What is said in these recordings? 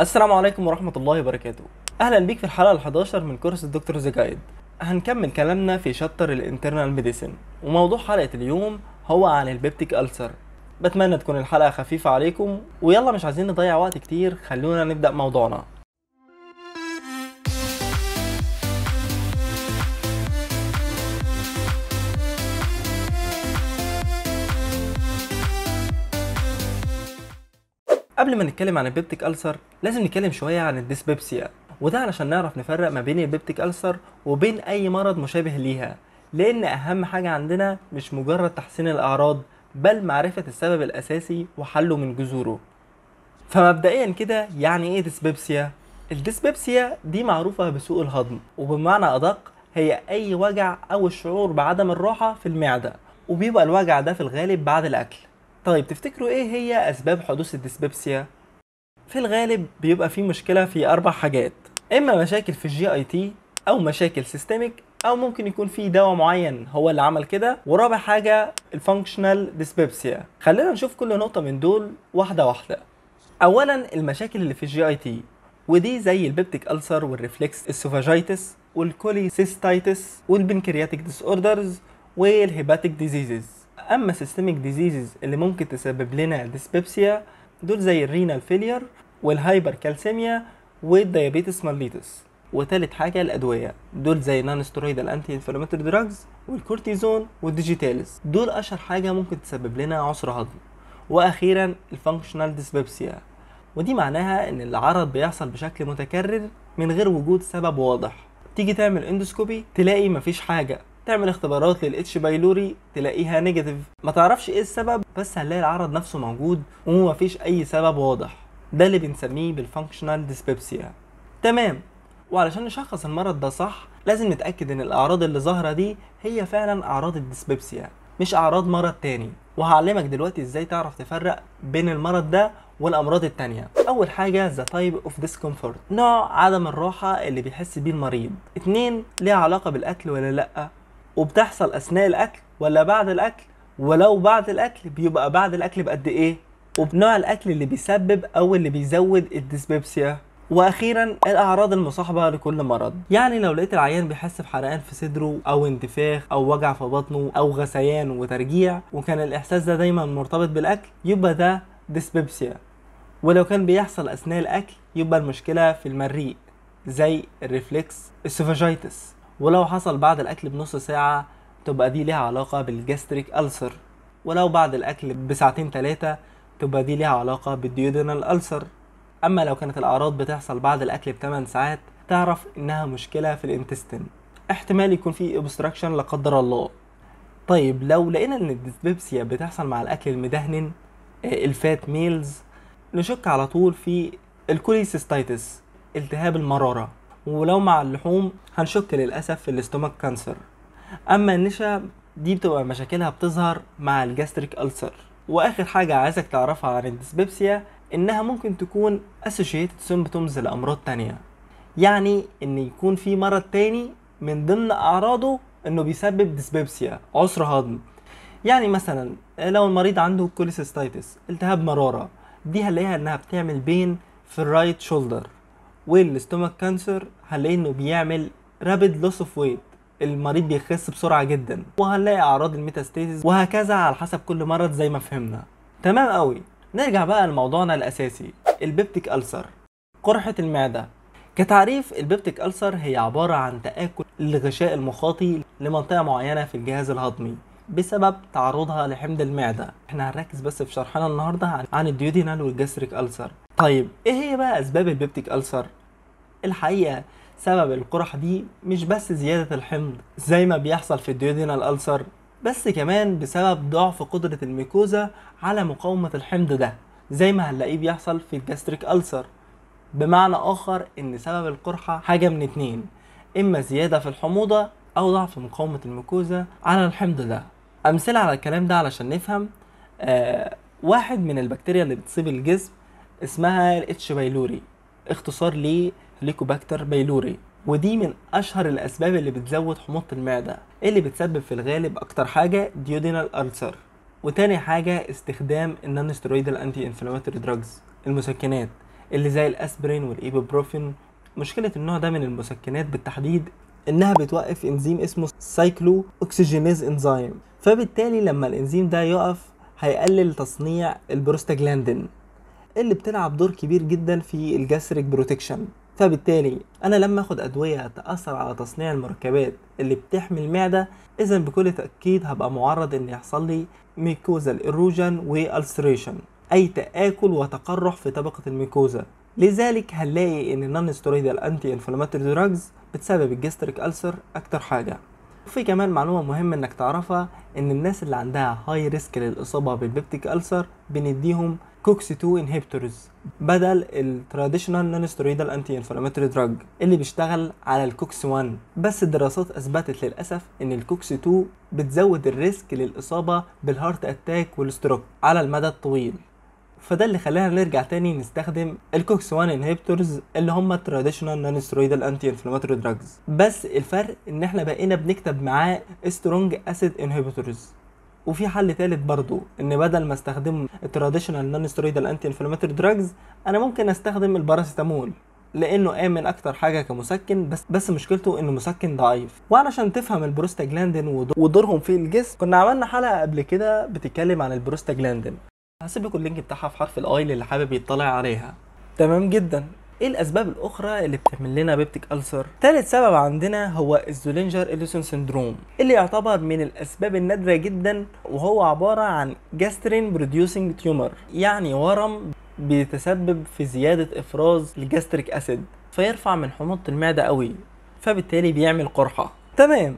السلام عليكم ورحمة الله وبركاته أهلا بيك في الحلقة ال 11 من كورس الدكتور زكايد هنكمل كلامنا في شابتر الانترنال ميديسن وموضوع حلقة اليوم هو عن البيبتيك ألسر بتمنى تكون الحلقة خفيفة عليكم ويلا مش عايزين نضيع وقت كتير خلونا نبدأ موضوعنا قبل ما نتكلم عن البيبتيك ألسر لازم نتكلم شوية عن الديسبيبسيا وده علشان نعرف نفرق ما بين البيبتيك ألسر وبين أي مرض مشابه ليها لأن أهم حاجة عندنا مش مجرد تحسين الأعراض بل معرفة السبب الأساسي وحله من جذوره فمبدئيا كده يعني ايه ديسبيبسيا؟ الديسبيبسيا دي معروفة بسوء الهضم وبمعنى أدق هي أي وجع أو الشعور بعدم الراحة في المعدة وبيبقى الوجع ده في الغالب بعد الأكل طيب تفتكروا ايه هي اسباب حدوث الديسبيبسيا في الغالب بيبقى في مشكله في اربع حاجات اما مشاكل في الجي اي تي او مشاكل سيستميك او ممكن يكون في دواء معين هو اللي عمل كده ورابع حاجه الفانكشنال ديسبيبسيا خلينا نشوف كل نقطه من دول واحده واحده اولا المشاكل اللي في الجي اي تي ودي زي البيبتيك ألسر والريفلكس السوفاجيتس والكوليسيستايتس والبنكرياتيك ديس اوردرز والهيباتيك ديزيزز اما سيستميك ديزيزز اللي ممكن تسبب لنا ديسبيبسيا دول زي الرينال فيلير والهايبر كالسيميا والديابيتس ماليتس وتالت حاجة الأدوية دول زي نان سترويدال الأنتي انفلاماتوري دراجز والكورتيزون والديجيتالس دول أشهر حاجة ممكن تسبب لنا عسر هضم وأخيرا الفانكشنال ديسبيبسيا ودي معناها إن العرض بيحصل بشكل متكرر من غير وجود سبب واضح تيجي تعمل اندوسكوبي تلاقي مفيش حاجة تعمل اختبارات للاتش بايلوري تلاقيها نيجاتيف ما تعرفش ايه السبب بس هنلاقي العرض نفسه موجود ومفيش اي سبب واضح ده اللي بنسميه بالفانكشنال ديسبيبسيا تمام وعلشان نشخص المرض ده صح لازم نتاكد ان الاعراض اللي ظاهره دي هي فعلا اعراض الديسبيبسيا مش اعراض مرض تاني وهعلمك دلوقتي ازاي تعرف تفرق بين المرض ده والامراض التانية اول حاجه ذا تايب اوف discomfort نوع عدم الراحه اللي بيحس بيه المريض اتنين ليها علاقه بالاكل ولا لا وبتحصل اثناء الاكل ولا بعد الاكل ولو بعد الاكل بيبقى بعد الاكل بقد ايه وبنوع الاكل اللي بيسبب او اللي بيزود الديسبيبسيا واخيرا الاعراض المصاحبه لكل مرض يعني لو لقيت العيان بيحس بحرقان في صدره او انتفاخ او وجع في بطنه او غثيان وترجيع وكان الاحساس ده دا دايما مرتبط بالاكل يبقى ده ديسبيبسيا ولو كان بيحصل اثناء الاكل يبقى المشكله في المريء زي الريفلكس السوفاجيتس ولو حصل بعد الأكل بنص ساعة تبقى دي ليها علاقة بالجاستريك ألسر ولو بعد الأكل بساعتين تلاتة تبقى دي ليها علاقة بالديودينال ألسر أما لو كانت الأعراض بتحصل بعد الأكل بثمان ساعات تعرف إنها مشكلة في الانتستين احتمال يكون في obstruction لا قدر الله طيب لو لقينا إن الديسبيبسيا بتحصل مع الأكل المدهن آه، الفات ميلز نشك على طول في الكوليسيستايتس التهاب المرارة ولو مع اللحوم هنشك للأسف في الاستومك كانسر أما النشا دي بتبقى مشاكلها بتظهر مع الجاستريك ألسر وآخر حاجة عايزك تعرفها عن الديسبيبسيا إنها ممكن تكون اسوشيتد سمبتومز لأمراض تانية يعني إن يكون في مرض تاني من ضمن أعراضه إنه بيسبب ديسبيبسيا عسر هضم يعني مثلا لو المريض عنده كوليسيستايتس التهاب مرارة دي هنلاقيها إنها بتعمل بين في الرايت شولدر والستومك كانسر هنلاقي انه بيعمل رابيد لوس اوف ويت المريض بيخس بسرعه جدا وهنلاقي اعراض الميتاستاسيس وهكذا على حسب كل مرض زي ما فهمنا تمام قوي نرجع بقى لموضوعنا الاساسي البيبتيك السر قرحه المعده كتعريف البيبتيك ألسر هي عبارة عن تآكل الغشاء المخاطي لمنطقة معينة في الجهاز الهضمي بسبب تعرضها لحمض المعدة احنا هنركز بس في شرحنا النهاردة عن الديودينال والجاستريك ألسر طيب ايه هي بقى اسباب البيبتيك ألسر الحقيقه سبب القرح دي مش بس زياده الحمض زي ما بيحصل في الديودينال ألسر بس كمان بسبب ضعف قدره الميكوزا على مقاومه الحمض ده زي ما هنلاقيه بيحصل في الجاستريك ألسر بمعنى آخر إن سبب القرحة حاجة من اتنين إما زيادة في الحموضة أو ضعف مقاومة الميكوزا على الحمض ده أمثلة على الكلام ده علشان نفهم آه واحد من البكتيريا اللي بتصيب الجسم اسمها الاتش بايلوري اختصار ليه ليكوباكتر بايلوري ودي من اشهر الاسباب اللي بتزود حموضه المعده اللي بتسبب في الغالب اكتر حاجه ديودينال ألسر وتاني حاجه استخدام النون سترويدال انتي انفلاماتوري دراجز المسكنات اللي زي الاسبرين والايبوبروفين مشكله النوع ده من المسكنات بالتحديد انها بتوقف انزيم اسمه سايكلو اوكسجينيز انزيم فبالتالي لما الانزيم ده يقف هيقلل تصنيع البروستاجلاندين اللي بتلعب دور كبير جدا في الجاستريك بروتكشن فبالتالي انا لما اخد ادويه تاثر على تصنيع المركبات اللي بتحمي المعده اذا بكل تاكيد هبقى معرض ان يحصل لي ميكوزال الاروجن والسريشن اي تاكل وتقرح في طبقه الميكوزا لذلك هنلاقي ان النون ستيرويدال انتي انفلاماتوري دراجز بتسبب الجستريك ألسر اكتر حاجه وفي كمان معلومه مهمه انك تعرفها ان الناس اللي عندها هاي ريسك للاصابه بالبيبتيك ألسر بنديهم كوكس 2 انهبيتورز بدل التراديشنال نون ستيرويدال انتي انفلاماتوري دراج اللي بيشتغل على الكوكس 1 بس الدراسات اثبتت للاسف ان الكوكس 2 بتزود الريسك للاصابه بالهارت اتاك والستروك على المدى الطويل فده اللي خلانا نرجع تاني نستخدم الكوكس 1 انهبيتورز اللي هم التراديشنال نون ستيرويدال انتي انفلاماتوري دراجز بس الفرق ان احنا بقينا بنكتب معاه سترونج اسيد انهبيتورز وفي حل ثالث برضو ان بدل ما استخدم التراديشنال نون ستيرويدال انتي انفلاماتوري دراجز انا ممكن استخدم الباراسيتامول لانه امن اكتر حاجه كمسكن بس بس مشكلته انه مسكن ضعيف وعلشان تفهم البروستاجلاندين ودورهم في الجسم كنا عملنا حلقه قبل كده بتتكلم عن البروستاجلاندين هسيب لكم اللينك بتاعها في حرف الاي للي حابب يطلع عليها تمام جدا ايه الاسباب الاخرى اللي بتعمل لنا بيبتيك ألسر ثالث سبب عندنا هو الزولينجر إليسون سندروم اللي يعتبر من الاسباب النادره جدا وهو عباره عن جاسترين بروديوسنج تيومر يعني ورم بيتسبب في زياده افراز الجاستريك اسيد فيرفع من حموضه المعده قوي فبالتالي بيعمل قرحه تمام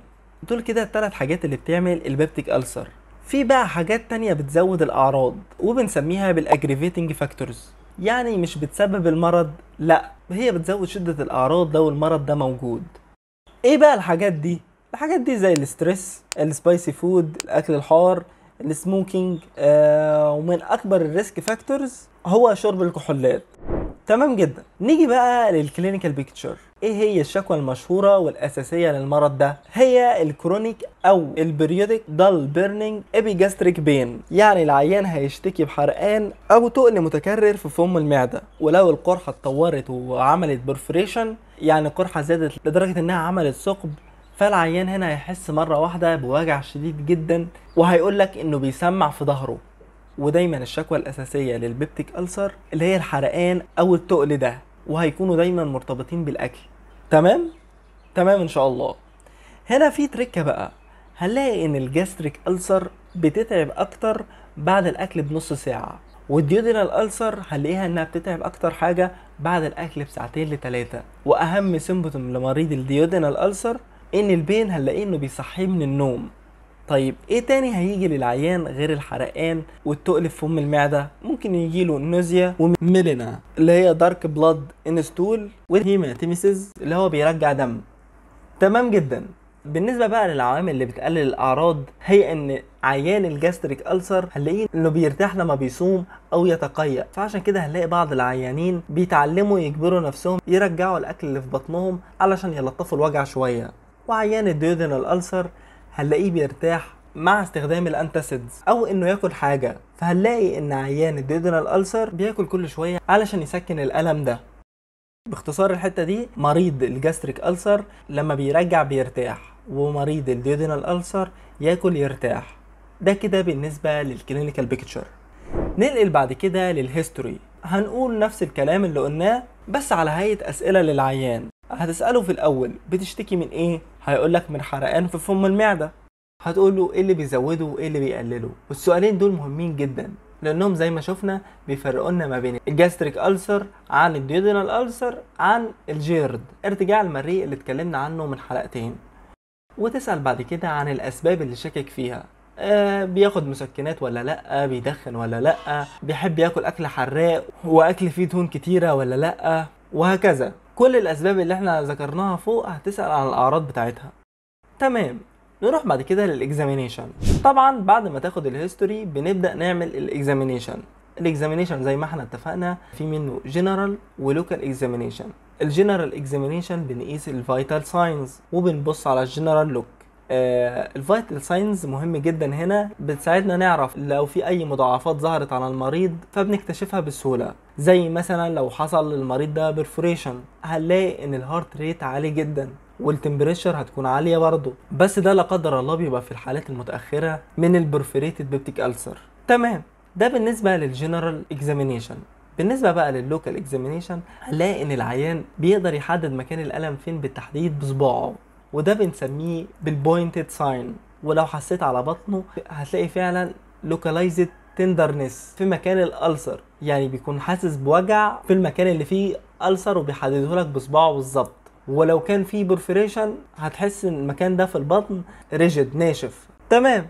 دول كده الثلاث حاجات اللي بتعمل البيبتيك ألسر في بقى حاجات تانية بتزود الأعراض وبنسميها بالأجريفيتنج فاكتورز يعني مش بتسبب المرض لا هي بتزود شدة الأعراض لو المرض ده موجود ايه بقى الحاجات دي؟ الحاجات دي زي الاسترس السبايسي فود الأكل الحار السموكينج آه ومن أكبر الريسك فاكتورز هو شرب الكحولات تمام جدا نيجي بقى للكلينيكال بيكتشر ايه هي الشكوى المشهوره والاساسيه للمرض ده هي الكرونيك او البريودك دال بيرنينج ابيجاستريك بين يعني العيان هيشتكي بحرقان او تقل متكرر في فم المعده ولو القرحه اتطورت وعملت برفريشن يعني القرحه زادت لدرجه انها عملت ثقب فالعيان هنا هيحس مره واحده بوجع شديد جدا وهيقول لك انه بيسمع في ظهره ودايما الشكوى الاساسيه للبيبتيك ألسر اللي هي الحرقان او التقل ده وهيكونوا دايما مرتبطين بالاكل تمام تمام ان شاء الله هنا في تركه بقى هنلاقي ان الجاستريك ألسر بتتعب اكتر بعد الاكل بنص ساعه والديودينال ألسر هنلاقيها انها بتتعب اكتر حاجه بعد الاكل بساعتين لتلاتة واهم سيمبتوم لمريض الديودينال ألسر ان البين هنلاقيه انه بيصحيه من النوم طيب ايه تاني هيجي للعيان غير الحرقان والتقل في فم المعده ممكن يجي له نوزيا وميلينا اللي هي دارك بلاد انستول ستول وهيماتيميسيس اللي هو بيرجع دم تمام جدا بالنسبه بقى للعوامل اللي بتقلل الاعراض هي ان عيان الجاستريك ألسر هنلاقيه انه بيرتاح لما بيصوم او يتقيأ فعشان كده هنلاقي بعض العيانين بيتعلموا يجبروا نفسهم يرجعوا الاكل اللي في بطنهم علشان يلطفوا الوجع شويه وعيان الديودينال ألسر هنلاقيه بيرتاح مع استخدام الانتاسيدز او انه ياكل حاجه فهنلاقي ان عيان الديدنال السر بياكل كل شويه علشان يسكن الالم ده باختصار الحته دي مريض الجاستريك السر لما بيرجع بيرتاح ومريض الديودينال السر ياكل يرتاح ده كده بالنسبه للكلينيكال بيكتشر ننقل بعد كده للهيستوري هنقول نفس الكلام اللي قلناه بس على هيئه اسئله للعيان هتساله في الاول بتشتكي من ايه هيقول لك من حرقان في فم المعده هتقول له ايه اللي بيزوده وايه اللي بيقلله والسؤالين دول مهمين جدا لانهم زي ما شفنا بيفرقونا ما بين الجاستريك ألسر عن الديودينال ألسر عن الجيرد ارتجاع المريء اللي اتكلمنا عنه من حلقتين وتسأل بعد كده عن الأسباب اللي شاكك فيها آه بياخد مسكنات ولا لأ بيدخن ولا لأ بيحب ياكل أكل حراق وأكل فيه دهون كتيرة ولا لأ وهكذا كل الأسباب اللي احنا ذكرناها فوق هتسأل عن الأعراض بتاعتها تمام نروح بعد كده للاكزامينيشن طبعا بعد ما تاخد الهيستوري بنبدا نعمل الاكزامينيشن الاكزامينيشن زي ما احنا اتفقنا في منه جنرال ولوكال اكزامينيشن الجنرال اكزامينيشن بنقيس الفايتال ساينز وبنبص على الجنرال لوك الفايتال آه، ساينز مهم جدا هنا بتساعدنا نعرف لو في اي مضاعفات ظهرت على المريض فبنكتشفها بسهوله زي مثلا لو حصل للمريض ده برفوريشن هنلاقي ان الهارت ريت عالي جدا والتمبريتشر هتكون عاليه برضه بس ده لا قدر الله بيبقى في الحالات المتاخره من البرفوريتد بيبتيك ألسر تمام ده بالنسبه للجنرال اكزامينيشن بالنسبة بقى لللوكال اكزامينيشن هنلاقي ان العيان بيقدر يحدد مكان الألم فين بالتحديد بصباعه وده بنسميه بالبوينتد ساين ولو حسيت على بطنه هتلاقي فعلا لوكاليزد تندرنس في مكان الالسر يعني بيكون حاسس بوجع في المكان اللي فيه السر وبيحدده لك بصباعه بالظبط ولو كان فيه برفريشن هتحس ان المكان ده في البطن ريجيد ناشف تمام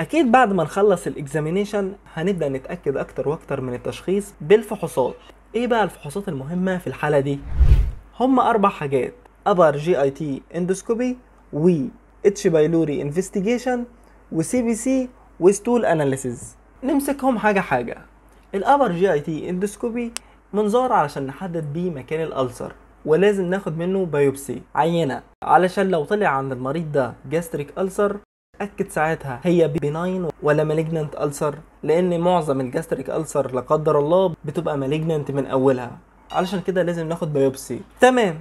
اكيد بعد ما نخلص الاكزامينيشن هنبدا نتاكد اكتر واكتر من التشخيص بالفحوصات ايه بقى الفحوصات المهمه في الحاله دي هم اربع حاجات ابر جي اي تي اندوسكوبي و اتش بايلوري انفستيجيشن وسي بي سي وستول اناليسيز نمسكهم حاجه حاجه الابر جي اي تي اندوسكوبي منظار علشان نحدد بيه مكان الالسر ولازم ناخد منه بايوبسي عينه علشان لو طلع عند المريض ده جاستريك ألسر أكد ساعتها هي بيناين ولا مالجننت ألسر لأن معظم الجاستريك ألسر لا قدر الله بتبقى مالجننت من أولها علشان كده لازم ناخد بايوبسي تمام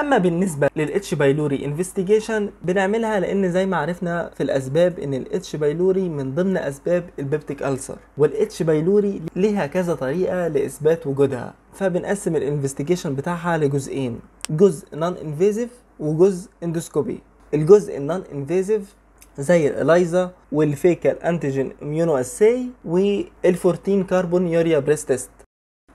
اما بالنسبه للاتش بايلوري انفستيجيشن بنعملها لان زي ما عرفنا في الاسباب ان الاتش بايلوري من ضمن اسباب البيبتيك ألسر والاتش بايلوري ليها كذا طريقه لاثبات وجودها فبنقسم الانفستيجيشن بتاعها لجزئين جزء نون انفيزيف وجزء اندوسكوبي الجزء النون انفيزيف زي الاليزا والفيكال انتيجين اميونو اساي 14 كربون يوريا بريس تيست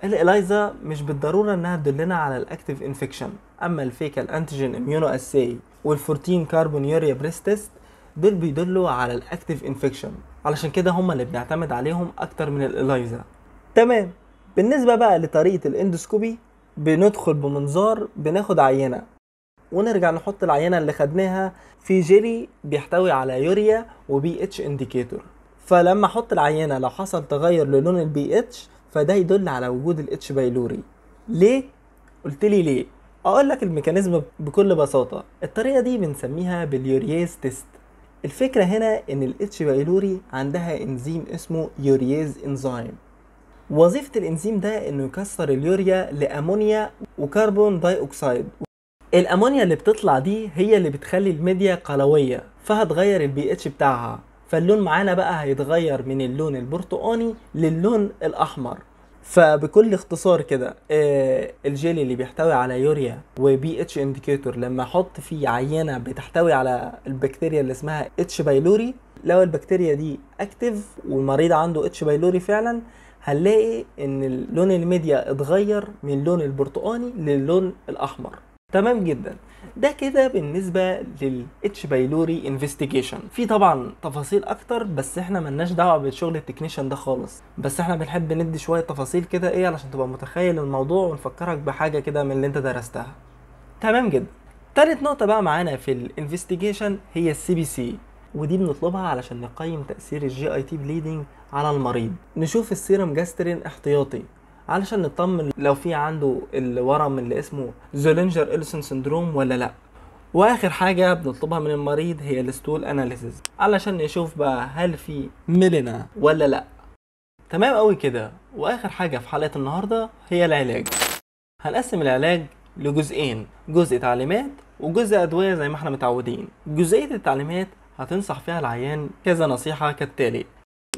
الاليزا مش بالضروره انها تدلنا على الاكتيف انفكشن اما الفيكال انتيجين اميونو اساي 14 كاربون يوريا بريس تيست دول بيدلوا على الاكتيف انفكشن علشان كده هما اللي بنعتمد عليهم اكتر من الاليزا تمام بالنسبه بقى لطريقه الاندوسكوبي بندخل بمنظار بناخد عينه ونرجع نحط العينه اللي خدناها في جيلي بيحتوي على يوريا وبي اتش انديكيتور فلما احط العينه لو حصل تغير للون البي اتش فده يدل على وجود الاتش بايلوري ليه قلت لي ليه اقول لك الميكانيزم بكل بساطه الطريقه دي بنسميها باليورياز تيست الفكره هنا ان الاتش بايلوري عندها انزيم اسمه يورياز انزيم وظيفه الانزيم ده انه يكسر اليوريا لامونيا وكربون داي اوكسيد الامونيا اللي بتطلع دي هي اللي بتخلي الميديا قلويه فهتغير البي اتش بتاعها فاللون معانا بقى هيتغير من اللون البرتقاني للون الاحمر فبكل اختصار كده آه، الجيل اللي بيحتوي على يوريا وبي اتش انديكيتور لما احط فيه عينه بتحتوي على البكتيريا اللي اسمها اتش بايلوري لو البكتيريا دي اكتف والمريض عنده اتش بايلوري فعلا هنلاقي ان لون الميديا اتغير من اللون البرتقاني للون الاحمر تمام جدا ده كده بالنسبه للاتش بايلوري انفستيجيشن في طبعا تفاصيل اكتر بس احنا ملناش دعوه بالشغل التكنيشن ده خالص بس احنا بنحب ندي شويه تفاصيل كده ايه علشان تبقى متخيل الموضوع ونفكرك بحاجه كده من اللي انت درستها تمام جدا تالت نقطه بقى معانا في الانفستيجيشن هي السي بي سي ودي بنطلبها علشان نقيم تاثير الجي اي تي بليدنج على المريض نشوف السيرم جاسترين احتياطي علشان نطمن لو في عنده الورم اللي اسمه زولينجر إلسون سندروم ولا لأ واخر حاجه بنطلبها من المريض هي الستول اناليسيز علشان نشوف بقى هل في ميلينا ولا لا تمام قوي كده واخر حاجه في حلقه النهارده هي العلاج هنقسم العلاج لجزئين جزء تعليمات وجزء ادويه زي ما احنا متعودين جزئيه التعليمات هتنصح فيها العيان كذا نصيحه كالتالي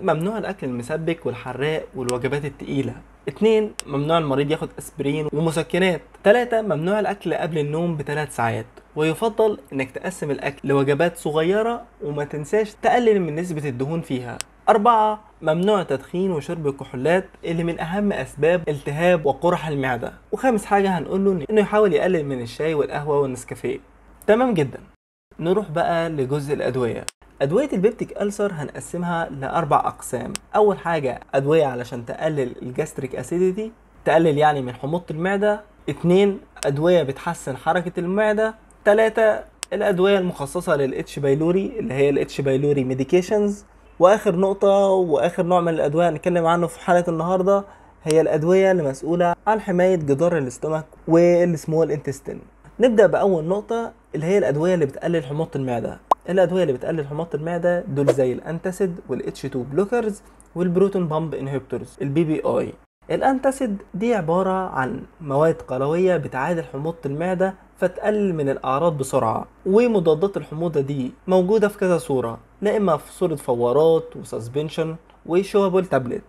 ممنوع الاكل المسبك والحراق والوجبات التقيله اثنين ممنوع المريض ياخد اسبرين ومسكنات ثلاثة ممنوع الاكل قبل النوم بثلاث ساعات ويفضل انك تقسم الاكل لوجبات صغيرة وما تنساش تقلل من نسبة الدهون فيها أربعة ممنوع تدخين وشرب الكحولات اللي من أهم أسباب التهاب وقرح المعدة وخامس حاجة هنقوله إنه يحاول يقلل من الشاي والقهوة والنسكافيه تمام جدا نروح بقى لجزء الأدوية أدوية البيبتيك ألسر هنقسمها لأربع أقسام أول حاجة أدوية علشان تقلل الجاستريك أسيديتي تقلل يعني من حموضة المعدة اتنين أدوية بتحسن حركة المعدة تلاتة الأدوية المخصصة للإتش بايلوري اللي هي الإتش بايلوري ميديكيشنز وآخر نقطة وآخر نوع من الأدوية هنتكلم عنه في حلقة النهاردة هي الأدوية اللي مسؤولة عن حماية جدار الاستمك والسمول انتستين نبدأ بأول نقطة اللي هي الأدوية اللي بتقلل حموضة المعدة الادويه اللي بتقلل حموضه المعده دول زي الانتاسيد والاتش 2 بلوكرز والبروتون بامب انهبيتورز البي بي اي الانتاسيد دي عباره عن مواد قلويه بتعادل حموضه المعده فتقلل من الاعراض بسرعه ومضادات الحموضه دي موجوده في كذا صوره لا اما في صوره فورات وسسبنشن وشوبل تابلت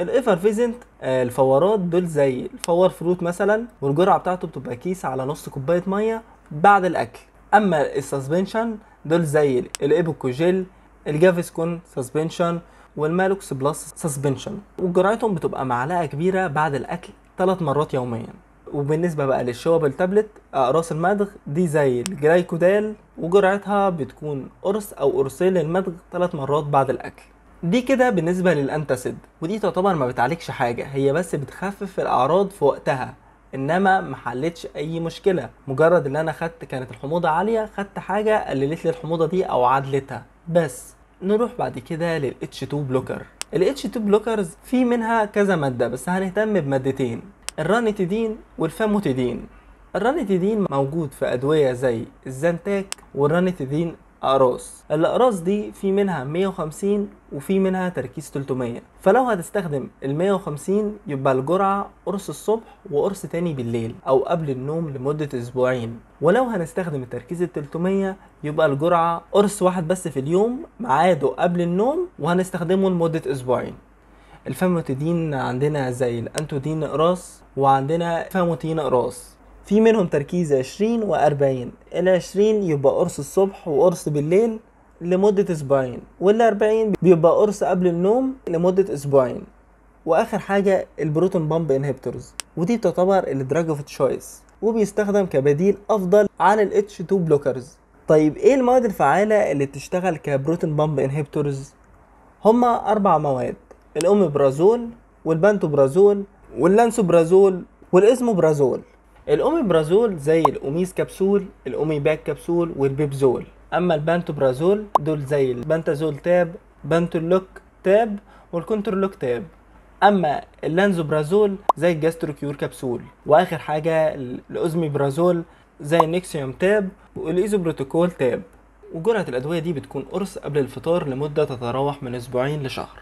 الايفر فيزنت الفورات دول زي الفوار فروت مثلا والجرعه بتاعته بتبقى كيس على نص كوبايه ميه بعد الاكل اما السسبنشن دول زي الايبوكو جيل الجافيسكون سسبنشن والمالوكس بلس سسبنشن وجرعتهم بتبقى معلقه كبيره بعد الاكل ثلاث مرات يوميا وبالنسبه بقى للشوب التابلت اقراص آه، المدغ دي زي الجلايكودال وجرعتها بتكون قرص او قرصين للمدغ ثلاث مرات بعد الاكل دي كده بالنسبه للانتاسيد ودي تعتبر ما بتعالجش حاجه هي بس بتخفف الاعراض في وقتها انما ما حلتش اي مشكله مجرد ان انا خدت كانت الحموضه عاليه خدت حاجه قللت لي الحموضه دي او عدلتها بس نروح بعد كده للاتش 2 بلوكر الاتش 2 بلوكرز في منها كذا ماده بس هنهتم بمادتين الرانيتيدين والفاموتيدين الرانيتيدين موجود في ادويه زي الزنتاك والرانيتيدين اقراص الاقراص دي في منها 150 وفي منها تركيز 300 فلو هتستخدم ال 150 يبقى الجرعه قرص الصبح وقرص تاني بالليل او قبل النوم لمده اسبوعين ولو هنستخدم التركيز ال 300 يبقى الجرعه قرص واحد بس في اليوم ميعاده قبل النوم وهنستخدمه لمده اسبوعين الفاموتيدين عندنا زي الانتودين اقراص وعندنا فاموتين اقراص في منهم تركيز عشرين وأربعين العشرين يبقى قرص الصبح وقرص بالليل لمدة أسبوعين والأربعين بيبقى قرص قبل النوم لمدة أسبوعين وآخر حاجة البروتون بامب انهبترز ودي تعتبر الدراج اوف تشويس وبيستخدم كبديل أفضل عن ال H2 بلوكرز طيب إيه المواد الفعالة اللي بتشتغل كبروتون بامب انهبترز هما أربع مواد واللانسو والبانتوبرازول واللانسوبرازول برازول الاوميبرازول زي الاوميز كبسول الاوميباك كبسول والبيبزول اما البانتوبرازول دول زي البانتازول تاب بانتولوك تاب والكونترلوك تاب اما اللانزوبرازول زي الجاستروكيور كبسول واخر حاجه الاوزميبرازول زي النكسيوم تاب والايزوبروتوكول تاب وجرعه الادويه دي بتكون قرص قبل الفطار لمده تتراوح من اسبوعين لشهر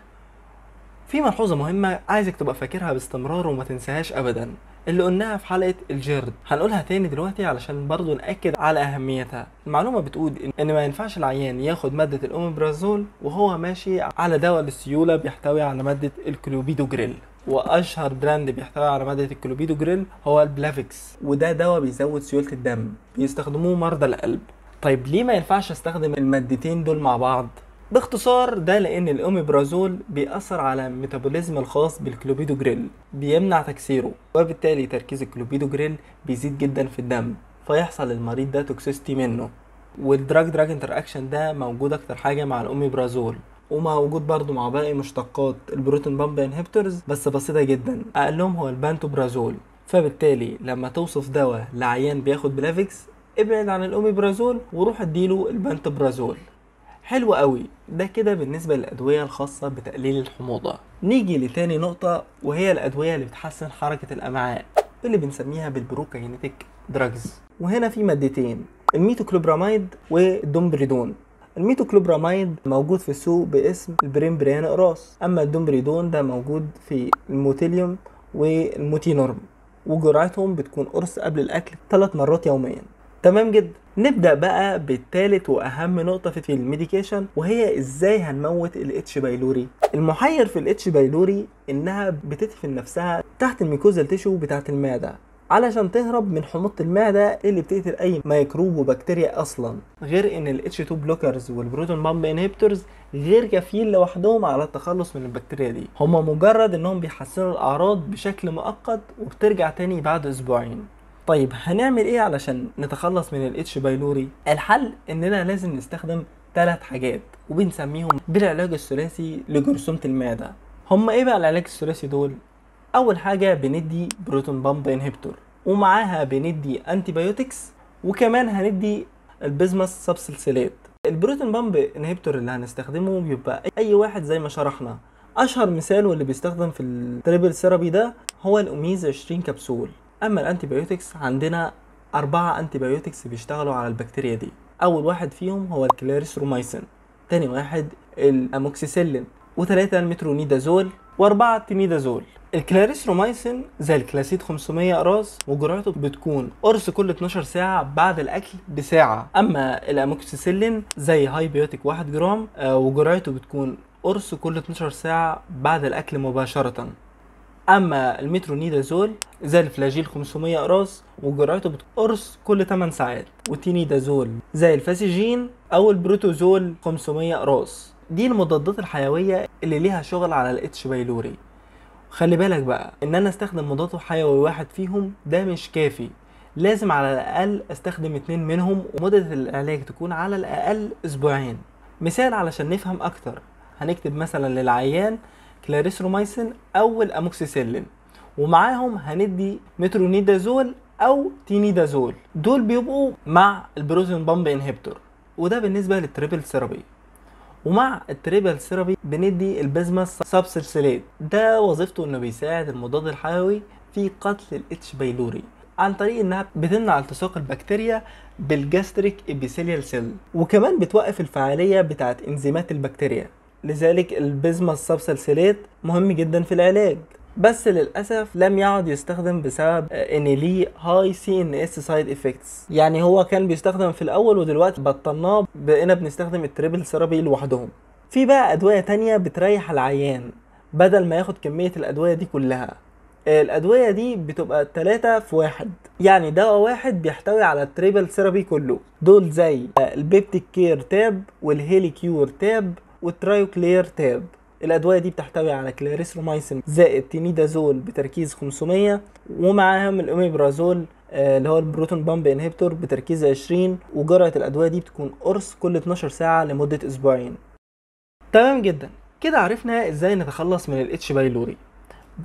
في ملحوظه مهمه عايزك تبقى فاكرها باستمرار وما تنساهاش ابدا اللي قلناها في حلقة الجرد هنقولها تاني دلوقتي علشان برضو نأكد على أهميتها المعلومة بتقول إن ما ينفعش العيان ياخد مادة الأوميبرازول وهو ماشي على دواء للسيولة بيحتوي على مادة الكلوبيدو جريل واشهر براند بيحتوي على ماده الكلوبيدو جريل هو البلافكس وده دواء بيزود سيوله الدم بيستخدموه مرضى القلب طيب ليه ما ينفعش استخدم المادتين دول مع بعض باختصار ده لأن الأوميبرازول بيأثر على الميتابوليزم الخاص بالكلوبيدو جريل بيمنع تكسيره وبالتالي تركيز الكلوبيدو جريل بيزيد جدا في الدم فيحصل المريض ده توكسيستي منه والدراج دراج انتر اكشن ده موجود اكتر حاجه مع الاوميبرازول وموجود برضه مع باقي مشتقات البروتين بامب انهبتورز بس بسيطه جدا اقلهم هو البانتوبرازول فبالتالي لما توصف دواء لعيان بياخد بلافيكس ابعد عن الاوميبرازول وروح اديله البانتوبرازول حلو قوي ده كده بالنسبة للأدوية الخاصة بتقليل الحموضة نيجي لتاني نقطة وهي الأدوية اللي بتحسن حركة الأمعاء اللي بنسميها بالبروكاينيتك دراجز وهنا في مادتين الميتوكلوبراميد والدومبريدون الميتوكلوبراميد موجود في السوق باسم البريمبريان اقراص اما الدومبريدون ده موجود في الموتيليوم والموتينورم وجرعتهم بتكون قرص قبل الاكل ثلاث مرات يوميا تمام جدا نبدا بقى بالتالت واهم نقطه في الميديكيشن وهي ازاي هنموت الاتش بايلوري المحير في الاتش بايلوري انها بتدفن نفسها تحت الميكوزال تيشو بتاعت المعده علشان تهرب من حموضه المعده اللي بتقتل اي ميكروب وبكتيريا اصلا غير ان الاتش 2 بلوكرز والبروتون بامب انهبيتورز غير كفيل لوحدهم على التخلص من البكتيريا دي هما مجرد انهم بيحسنوا الاعراض بشكل مؤقت وبترجع تاني بعد اسبوعين طيب هنعمل ايه علشان نتخلص من الاتش بايلوري الحل اننا لازم نستخدم ثلاث حاجات وبنسميهم بالعلاج الثلاثي لجرثومة المعدة هما ايه بقى العلاج الثلاثي دول اول حاجة بندي بروتون بامب انهيبتور ومعاها بندي انتي بايوتكس وكمان هندي البيزمس سبسلسلات البروتون بامب انهيبتور اللي هنستخدمه بيبقى اي واحد زي ما شرحنا اشهر مثال واللي بيستخدم في التريبل سيرابي ده هو الاوميز 20 كبسول اما الانتيبيوتكس عندنا أربعة أنتيبيوتكس بيشتغلوا على البكتيريا دي أول واحد فيهم هو الكليريسرومايسين تاني واحد الأموكسيسيلين وثلاثة المترونيدازول وأربعة التميدازول الكلاريسرومايسين زي الكلاسيد 500 أقراص وجرعته بتكون قرص كل 12 ساعة بعد الأكل بساعة أما الأموكسيسيلين زي هاي بيوتيك 1 جرام آه، وجرعته بتكون قرص كل 12 ساعة بعد الأكل مباشرة اما المترونيدازول زي الفلاجيل 500 قراص وجرعته بتقرص كل 8 ساعات وتينيدازول زي الفاسيجين او البروتوزول 500 قراص دي المضادات الحيويه اللي ليها شغل على الاتش بايلوري خلي بالك بقى ان انا استخدم مضاد حيوي واحد فيهم ده مش كافي لازم على الاقل استخدم اتنين منهم ومدة العلاج تكون على الاقل اسبوعين مثال علشان نفهم اكتر هنكتب مثلا للعيان كلاريسروميسين او الاموكسيسيلين ومعاهم هندي مترونيدازول او تينيدازول دول بيبقوا مع البروزين بامب انهبتور وده بالنسبه للتريبل سيرابي ومع التريبل سيرابي بندي البيزماس سابسلسلات ده وظيفته انه بيساعد المضاد الحيوي في قتل الاتش بايلوري عن طريق انها بتمنع التصاق البكتيريا بالجاستريك ابيثيليال سيل وكمان بتوقف الفعاليه بتاعه انزيمات البكتيريا لذلك البيزما السبسلسلات مهم جدا في العلاج بس للاسف لم يعد يستخدم بسبب ان ليه هاي سي ان اس سايد افكتس يعني هو كان بيستخدم في الاول ودلوقتي بطلناه بقينا بنستخدم التريبل ثيرابي لوحدهم في بقى ادويه تانية بتريح العيان بدل ما ياخد كميه الادويه دي كلها الادويه دي بتبقى تلاتة في واحد يعني دواء واحد بيحتوي على التريبل ثيرابي كله دول زي البيبتيك كير تاب والهيلي كيور تاب والترايوكلير تاب الادويه دي بتحتوي على كلاريسرومايسين زائد تيميدازول بتركيز 500 ومعاهم الاوميبرازول آه، اللي هو البروتون بامب انهبتور بتركيز 20 وجرعه الادويه دي بتكون قرص كل 12 ساعه لمده اسبوعين تمام جدا كده عرفنا ازاي نتخلص من الاتش بايلوري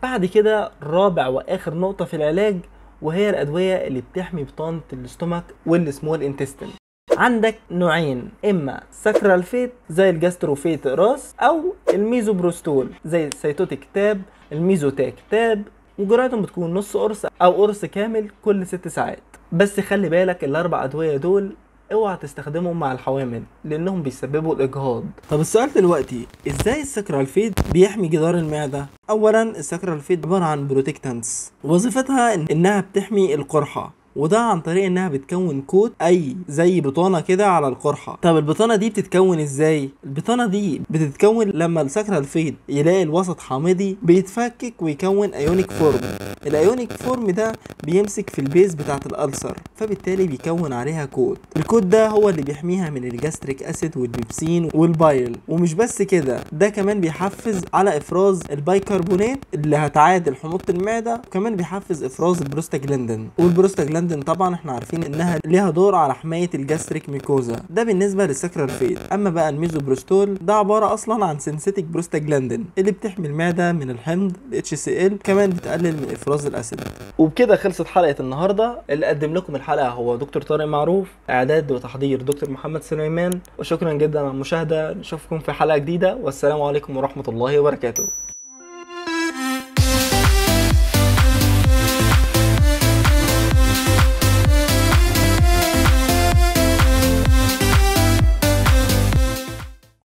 بعد كده رابع واخر نقطه في العلاج وهي الادويه اللي بتحمي بطانه الاستومك والسمول انتستين عندك نوعين اما ساكرال فيت زي الجاستروفيت راس او الميزوبروستول زي السيتوتيك تاب الميزوتاك تاب وجرعتهم بتكون نص قرص او قرص كامل كل ست ساعات بس خلي بالك الاربع ادويه دول اوعى تستخدمهم مع الحوامل لانهم بيسببوا الاجهاض طب السؤال دلوقتي ازاي السكرالفيد بيحمي جدار المعده اولا السكرالفيد عباره عن بروتكتانس وظيفتها انها بتحمي القرحه وده عن طريق انها بتكون كوت اي زي بطانه كده على القرحه طب البطانه دي بتتكون ازاي البطانه دي بتتكون لما السكرة الفيض يلاقي الوسط حامضي بيتفكك ويكون ايونيك فورم الايونيك فورم ده بيمسك في البيز بتاعه الالسر فبالتالي بيكون عليها كوت الكوت ده هو اللي بيحميها من الجاستريك اسيد والبيبسين والبايل ومش بس كده ده كمان بيحفز على افراز البيكربونات اللي هتعادل حموضه المعده وكمان بيحفز افراز البروستاجلاندين والبروستاجلاندين البيكولاندين طبعا احنا عارفين انها ليها دور على حماية الجاستريك ميكوزا ده بالنسبة فيت اما بقى الميزوبروستول ده عبارة اصلا عن سينثيتك بروستاجلاندين اللي بتحمي المعدة من الحمض سي ال كمان بتقلل من افراز الاسيد وبكده خلصت حلقة النهاردة اللي قدم لكم الحلقة هو دكتور طارق معروف اعداد وتحضير دكتور محمد سليمان وشكرا جدا على المشاهدة نشوفكم في حلقة جديدة والسلام عليكم ورحمة الله وبركاته